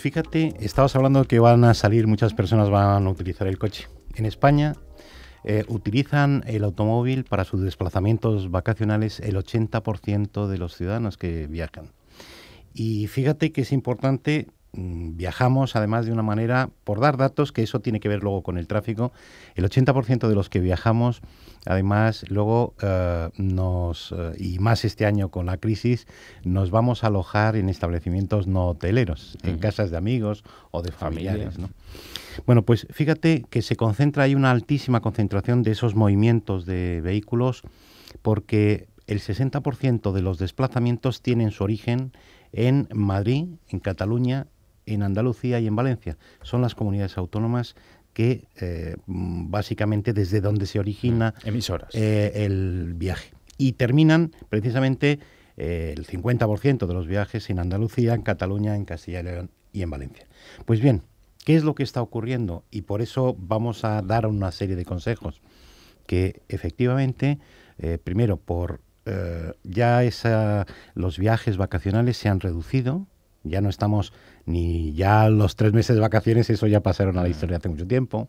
Pues fíjate, estabas hablando que van a salir, muchas personas van a utilizar el coche. En España eh, utilizan el automóvil para sus desplazamientos vacacionales el 80% de los ciudadanos que viajan. Y fíjate que es importante Mm, viajamos además de una manera, por dar datos, que eso tiene que ver luego con el tráfico, el 80% de los que viajamos, además, luego eh, nos, eh, y más este año con la crisis, nos vamos a alojar en establecimientos no hoteleros, en casas de amigos o de familiares. Bueno, pues fíjate que se concentra, hay una altísima concentración de esos movimientos de vehículos, porque el 60% de los desplazamientos tienen su origen en Madrid, en Cataluña en Andalucía y en Valencia. Son las comunidades autónomas que eh, básicamente desde donde se origina mm, eh, el viaje. Y terminan precisamente eh, el 50% de los viajes en Andalucía, en Cataluña, en Castilla y León y en Valencia. Pues bien, ¿qué es lo que está ocurriendo? Y por eso vamos a dar una serie de consejos que efectivamente, primero, por ya esa, los viajes vacacionales se han reducido, ya no estamos ni ya los tres meses de vacaciones, eso ya pasaron a la mm. historia hace mucho tiempo,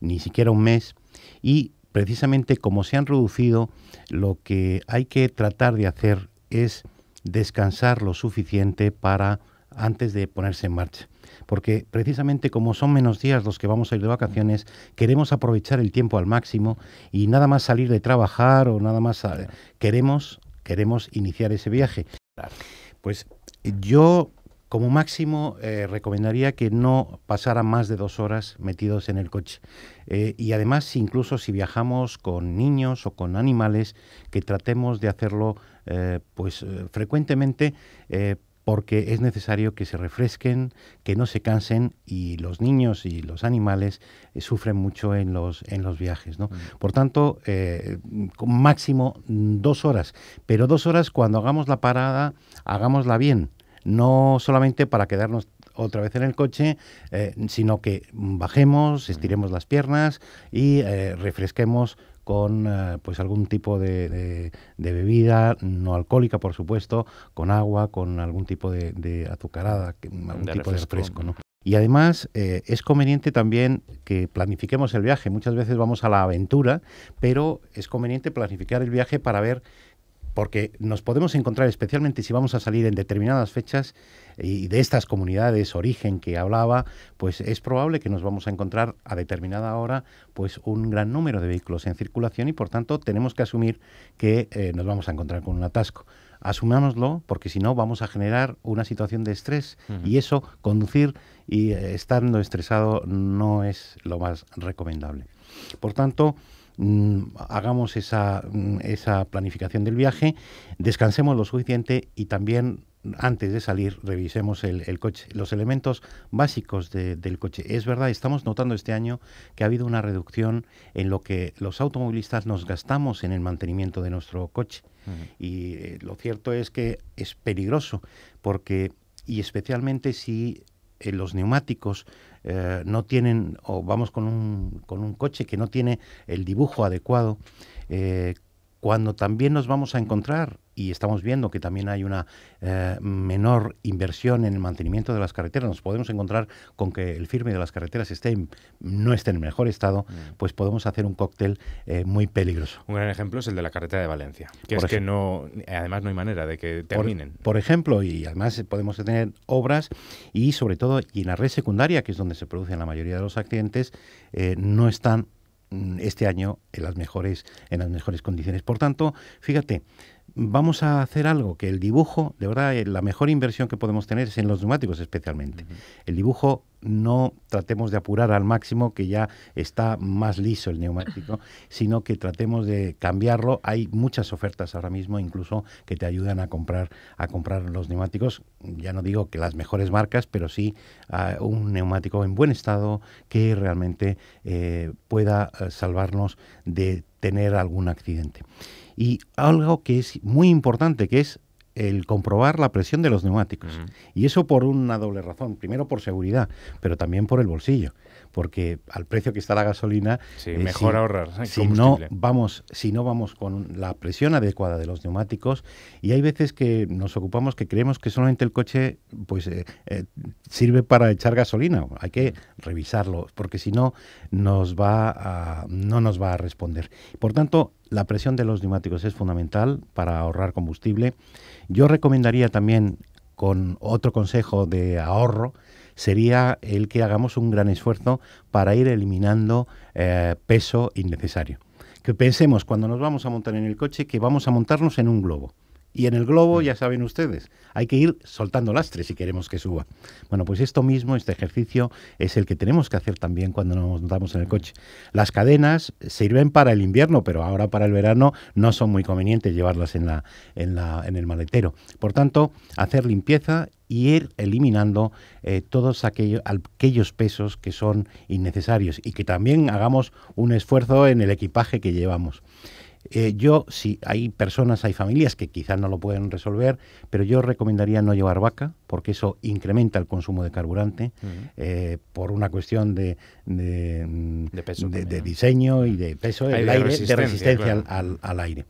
ni siquiera un mes. Y precisamente como se han reducido, lo que hay que tratar de hacer es descansar lo suficiente para antes de ponerse en marcha. Porque precisamente como son menos días los que vamos a ir de vacaciones, queremos aprovechar el tiempo al máximo y nada más salir de trabajar o nada más... Queremos, queremos iniciar ese viaje. Pues yo, como máximo, eh, recomendaría que no pasara más de dos horas metidos en el coche. Eh, y además, incluso si viajamos con niños o con animales, que tratemos de hacerlo eh, pues frecuentemente porque es necesario que se refresquen, que no se cansen y los niños y los animales sufren mucho en los, en los viajes. Mm. Por tanto, máximo dos horas, pero dos horas cuando hagamos la parada, hagámosla bien no solamente para quedarnos otra vez en el coche, eh, sino que bajemos, estiremos las piernas y eh, refresquemos con eh, pues algún tipo de, bebida no alcohólica, por supuesto, con agua, con algún tipo de, de azucarada, algún tipo de refresco. Y además es conveniente también que planifiquemos el viaje. Muchas veces vamos a la aventura, pero es conveniente planificar el viaje para ver porque nos podemos encontrar, especialmente si vamos a salir en determinadas fechas y de estas comunidades origen que hablaba, pues es probable que nos vamos a encontrar a determinada hora pues un gran número de vehículos en circulación y por tanto tenemos que asumir que eh, nos vamos a encontrar con un atasco. Asumámoslo porque si no vamos a generar una situación de estrés y eso conducir y eh, estando estresado no es lo más recomendable. Por tanto, Mm, hagamos mm, esa, planificación del viaje, descansemos lo suficiente y también antes de salir revisemos el, coche, los elementos básicos del coche. Es verdad, estamos notando este año que ha habido una reducción en lo que los automovilistas nos gastamos en el mantenimiento de nuestro coche. Y eh, lo cierto es que es peligroso porque, y especialmente si eh, los neumáticos eh, no tienen, o vamos con un, con un coche que no tiene el dibujo adecuado, eh, cuando también nos vamos a encontrar, y estamos viendo que también hay una eh, menor inversión en el mantenimiento de las carreteras, nos podemos encontrar con que el firme de las carreteras esté no esté en el mejor estado, mm. pues podemos hacer un cóctel eh, muy peligroso. Un gran ejemplo es el de la carretera de Valencia, que es que no, además no hay manera de que terminen. Por, ejemplo, y además podemos tener obras y sobre todo y en la red secundaria, que es donde se producen la mayoría de los accidentes, eh, no están Mm, este año en las mejores, en las mejores condiciones. Por tanto, fíjate, vamos a hacer algo que el dibujo, de verdad, eh, la mejor inversión que podemos tener es en los neumáticos especialmente. El dibujo no tratemos de apurar al máximo que ya está más liso el neumático, sino que tratemos de cambiarlo. Hay muchas ofertas ahora mismo incluso que te ayudan a comprar a comprar los neumáticos, ya no digo que las mejores marcas, pero sí un neumático en buen estado que realmente eh, pueda eh, salvarnos de tener algún accidente. Y algo que es muy importante, que es el comprobar la presión de los neumáticos. Y eso por una doble razón. Primero por seguridad, pero también por el bolsillo. Porque al precio que está la gasolina, eh, mejor ahorrar. ¿eh? Si no, vamos, si no vamos con la presión adecuada de los neumáticos, y hay veces que nos ocupamos que creemos que solamente el coche pues eh, sirve para echar gasolina. Hay que revisarlo, porque si no, nos va a, no nos va a responder. Por tanto, la presión de los neumáticos es fundamental para ahorrar combustible. Yo recomendaría también, con otro consejo de ahorro, sería el que hagamos un gran esfuerzo para ir eliminando eh, peso innecesario. Que pensemos cuando nos vamos a montar en el coche que vamos a montarnos en un globo. Y en el globo, ya saben ustedes, hay que ir soltando lastres si queremos que suba. Bueno, pues esto mismo, este ejercicio, es el que tenemos que hacer también cuando nos montamos en el coche. Las cadenas sirven para el invierno, pero ahora para el verano no son muy convenientes llevarlas en, la, en, el maletero. Por tanto, hacer limpieza y ir eliminando eh, todos aquellos pesos que son innecesarios y que también hagamos un esfuerzo en el equipaje que llevamos. Eh, yo, si hay personas, hay familias que quizás no lo pueden resolver, pero yo recomendaría no llevar vaca, porque eso incrementa el consumo de carburante eh, por una cuestión de, de, peso de diseño y de peso, aire, de resistencia, al, aire.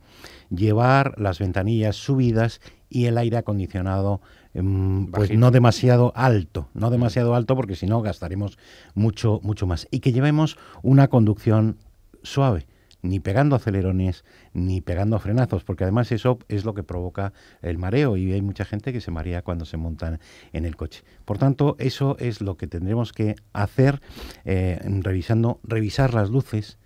Llevar las ventanillas subidas y el aire acondicionado mm, pues no demasiado alto, no demasiado alto porque si no gastaremos mucho mucho más y que llevemos una conducción suave ni pegando acelerones, ni pegando frenazos, porque además eso es lo que provoca el mareo y hay mucha gente que se marea cuando se montan en el coche. Por tanto, eso es lo que tendremos que hacer eh, revisando, revisar las luces,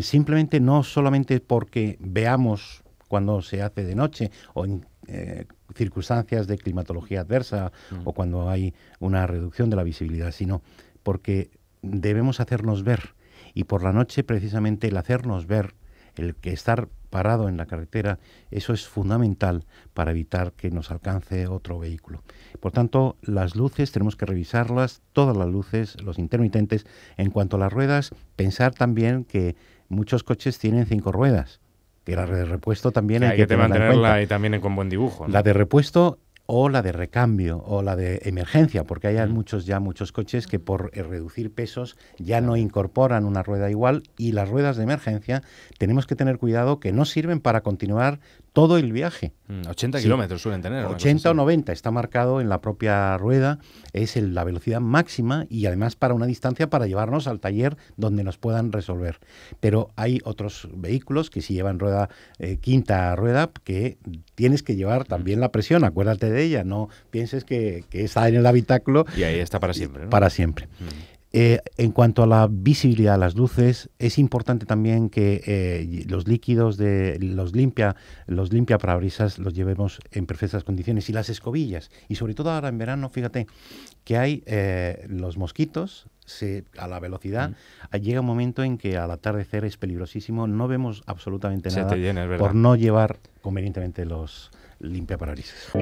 simplemente no solamente porque veamos cuando se hace de noche o en eh, circunstancias de climatología adversa mm. o cuando hay una reducción de la visibilidad, sino porque debemos hacernos ver y por la noche, precisamente, el hacernos ver, el que estar parado en la carretera, eso es fundamental para evitar que nos alcance otro vehículo. Por tanto, las luces tenemos que revisarlas, todas las luces, los intermitentes. En cuanto a las ruedas, pensar también que muchos coches tienen cinco ruedas que la de repuesto también hay, que, mantenerla y también con buen dibujo. La de repuesto o la de recambio o la de emergencia, porque hay muchos ya muchos coches que por eh, reducir pesos ya no incorporan una rueda igual y las ruedas de emergencia tenemos que tener cuidado que no sirven para continuar todo el viaje. 80 mm, kilómetros suelen tener. 80 o 90, está marcado en la propia rueda, es la velocidad máxima y además para una distancia para llevarnos al taller donde nos puedan resolver. Pero hay otros vehículos que si llevan rueda eh, quinta rueda que tienes que llevar mm. también la presión, acuérdate de ella, no pienses que, está en el habitáculo. Y ahí está para siempre. Para siempre. Mm. Eh, en cuanto a la visibilidad, de las luces, es importante también que eh, los líquidos de los limpia, los limpia parabrisas los llevemos en perfectas condiciones y las escobillas. Y sobre todo ahora en verano, fíjate que hay eh, los mosquitos, se, a la velocidad, ah, llega un momento en que al atardecer es peligrosísimo, no vemos absolutamente nada por no llevar convenientemente los limpia parabrisas.